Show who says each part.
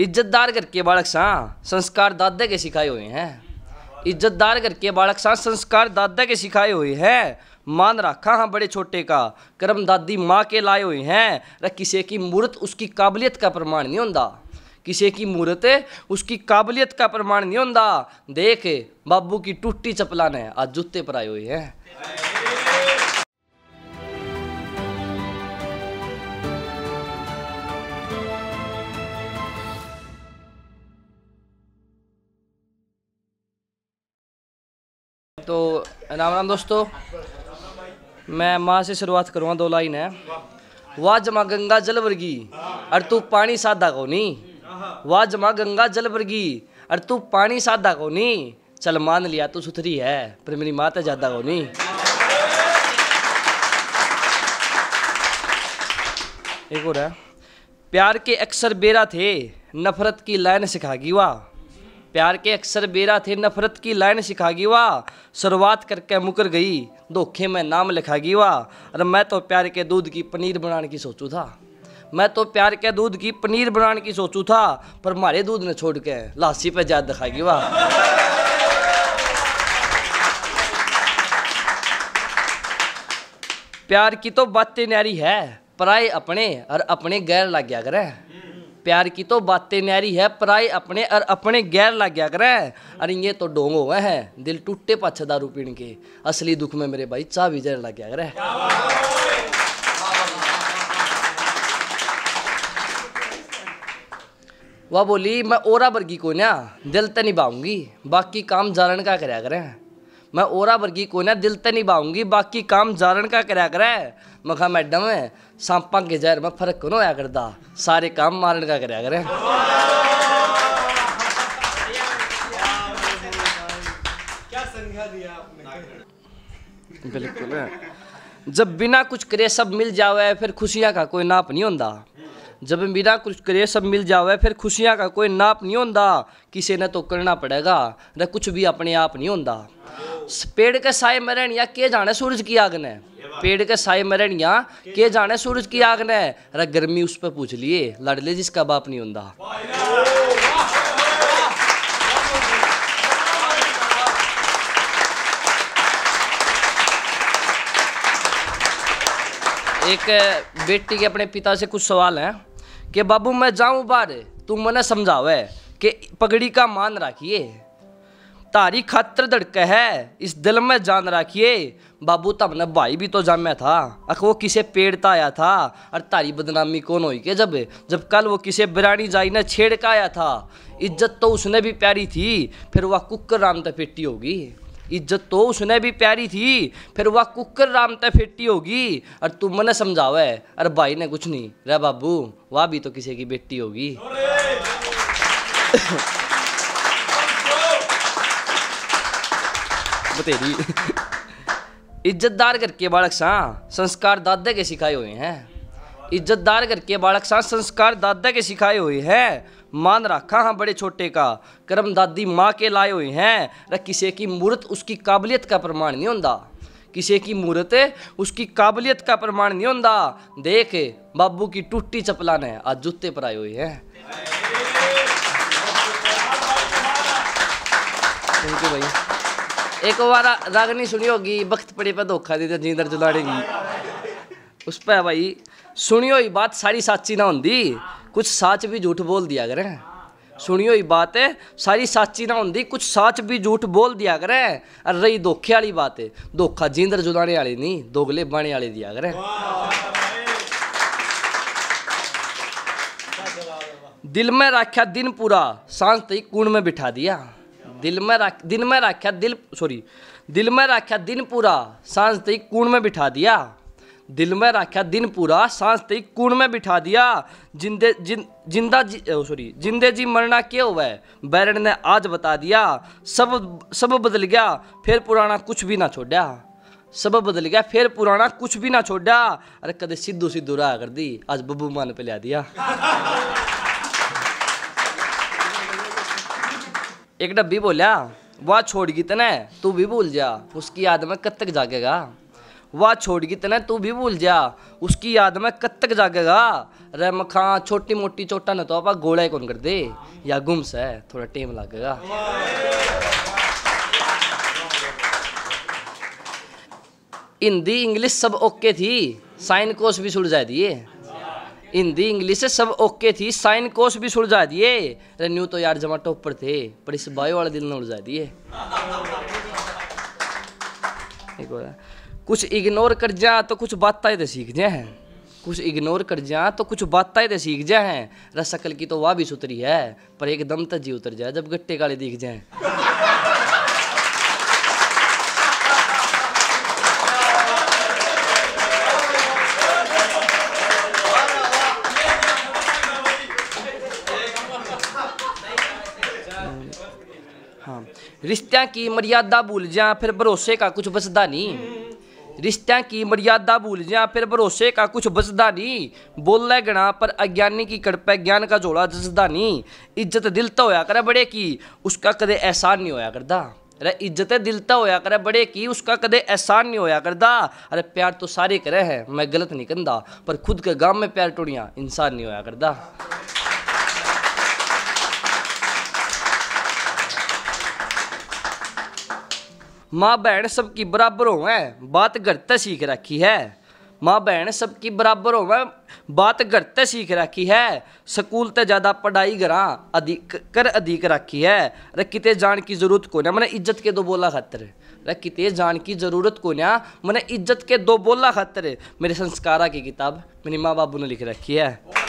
Speaker 1: इज्जतदार करके बालक सा संस्कार दादा के सिखाए हुए हैं इज्जतदार करके बालक सा संस्कार दादा के सिखाए हुए हैं मान रखा हाँ बड़े छोटे का कर्म दादी माँ के लाए हुए हैं र किसी की मूर्त उसकी काबिलियत का प्रमाण नहीं होता किसी की मूर्त उसकी काबिलियत का प्रमाण नहीं होता देख बाबू की टूटी चपला ने आज जूते पर आए हुए हैं तो राम राम दोस्तों मैं माँ से शुरुआत करूँगा दो लाइन है वाह जमा गंगा जल वर्गी अरे तू पानी सादा को नी वाह जमा गंगा जल वर्गी अरे तू पानी सादा को नी चल मान लिया तू सुथरी है पर मेरी माँ तो ज़्यादा को नी एक और है प्यार के अक्सर बेरा थे नफरत की लाइन सिखागी वाह प्यार के अक्सर बेरा थे नफरत की लाइन सिखागी वाह शुरुआत करके मुकर गई धोखे में नाम लिखागी वाह और मैं तो प्यार के दूध की पनीर बनाने की सोचू था मैं तो प्यार के दूध की पनीर बनाने की सोचू था पर मारे दूध ने छोड़ के लासी पे जाद दिखागी वाह प्यार की तो बातें न्यारी है पराए अपने और अपने गैर लग गया करें प्यार की तो बातें न्यारी है पराए अपने और अपने गैर लग गया करें अरे ये तो डोंग हो गए हैं दिल टूटे पाछे दारू पीण के असली दुख में मेरे भाई चा भी जर लग गया करें वह बोली मैं ओरा वर्गी को ना दिल तो निभाऊंगी बाकी काम जालन का करें मैं ओरा वर्गी को ना दिल ते निभाऊंगी बाकी काम जारण का कराया करा है मैडम है सांपा के जहर में फर्क कौन होया करता सारे काम मारण का कराया करें बिल्कुल जब बिना कुछ करे सब मिल जावे फिर खुशियाँ का कोई नाप नहीं होता जब बिना कुछ करे सब मिल जावे फिर खुशियाँ का कोई नाप नहीं होता किसी ने तो करना पड़ेगा न कुछ भी अपने आप नहीं होता पेड़ के साय मरण या के जाने सूरज की आग ने पेड़ के साय मरण या के जाने सूरज की आग ने अरे गर्मी उस पर पूछ लिए लड़ ले जिसका बाप नहीं होता एक बेटी के अपने पिता से कुछ सवाल हैं कि बाबू मैं जाऊं बाहर तू मैंने समझावे कि पगड़ी का मान रखिए तारी खातर धड़क है इस दिल में जान रखिए बाबू तब ने भाई भी तो जामे था अख वो किसे पेड़ आया था और तारी बदनामी कौन हुई के जब जब कल वो किसे बिरानी जाई ने छेड़ का आया था इज्जत तो उसने भी प्यारी थी फिर वह कुकर राम तपेटी होगी इज्जत तो उसने भी प्यारी थी फिर वह कुकर राम तक फिट्टी होगी और तू मने समझावे अरे भाई ने कुछ नहीं रे बाबू वह भी तो किसी की बेटी होगी बतेरी इज्जतदार करके बालक सा संस्कार दादा के सिखाए हुए हैं इज्जतदार करके बालक सा संस्कार दादा के सिखाए हुए हैं मान रखा हाँ बड़े छोटे का कर्म दादी माँ के लाए हुए हैं र किसी की मूर्त उसकी काबिलियत का प्रमाण नहीं होता किसी की मूर्त उसकी काबिलियत का प्रमाण नहीं होता देख बाबू की टूटी चपला ने आज जूते पर आए हुए हैं थैंक यू भाई एक बार रागनी सुनी होगी वक्त पड़े पर धोखा दे जिंदर जुलाड़ेगी उस पर भाई सुनी हुई बात सारी साची ना होती कुछ साच भी झूठ बोल दिया करें सुनी हुई बात है सारी साची ना होती कुछ साच भी झूठ बोल दिया करें और रही धोखे वाली बात है धोखा जिंदर जुलाने वाली नहीं दोगले बाने वाले दिया करें दिल में रखा दिन पूरा सांस तई कुण में बिठा दिया दिल में रख दिन में रखा दिल सॉरी दिल में रखा दिन पूरा सांस तई तो कूण में बिठा दिया दिल में रखा दिन पूरा सांस तई तो कूण में बिठा दिया जिंदे जिन जिंदा जी सॉरी जिंदे जी मरना क्या हुआ है बैरन ने आज बता दिया सब सब बदल गया फिर पुराना कुछ भी ना छोड़ा सब बदल गया फिर पुराना कुछ भी ना छोड़ा अरे कदे सिद्धू सिद्धू रहा कर दी आज बब्बू मन पे लिया दिया एक डब्बी बोलिया वाह छोड़गी तने तू भी भूल जा उसकी याद में कब तक जागेगा वाह छोड़गी तने तू भी भूल जा उसकी याद में कब तक जागेगा अरे मखा छोटी मोटी चोटा न तो आप गोला ही कौन कर दे या गुम्स है थोड़ा टेम लगेगा हिंदी इंग्लिश सब ओके थी साइन कोर्स भी छुट जाए दिए हिंदी इंग्लिश सब ओके थी साइन कोर्स भी सुलझा दिए अरे न्यू तो यार जमा टॉप पर थे पर इस बायो वाले दिल ने उलझा दिए कुछ इग्नोर कर जा तो कुछ बातें तो सीख जाए कुछ इग्नोर कर जा तो कुछ बातें तो सीख जाए रसकल की तो वाह भी सुतरी है पर एकदम तो जी उतर जाए जब गट्टे काले दिख जाए रिश्तों की मर्यादा भूल जा फिर भरोसे का कुछ बचदा नहीं रिश्तों की मर्यादा भूल जा फिर भरोसे का कुछ बचदा नहीं बोले गणा पर अज्ञानी की कड़पे ज्ञान का जोड़ा जसदा नहीं इज्जत दिल तो होया करे बड़े की उसका कदे एहसान नहीं होया करता अरे इज्जत दिल तो होया करे बड़े की उसका कदे एहसान नहीं होया करता अरे प्यार तो सारे करे हैं मैं गलत नहीं कहता पर खुद के गांव में प्यार टोड़ियाँ इंसान नहीं होया करता माँ बहन सबकी बराबर हो होवे बात गलत सीख रखी है माँ बहन सबकी बराबर हो होवे बात गलत सीख रखी है स्कूल तो ज़्यादा पढ़ाई करा अधिक कर अधिक रखी है अरे कितने जान की जरूरत को ना मैंने इज्जत के दो बोला खातर अरे कितने जान की जरूरत को ना मैंने इज्जत के दो बोला खातर मेरे संस्कारा की किताब मेरी माँ बाबू ने लिख रखी है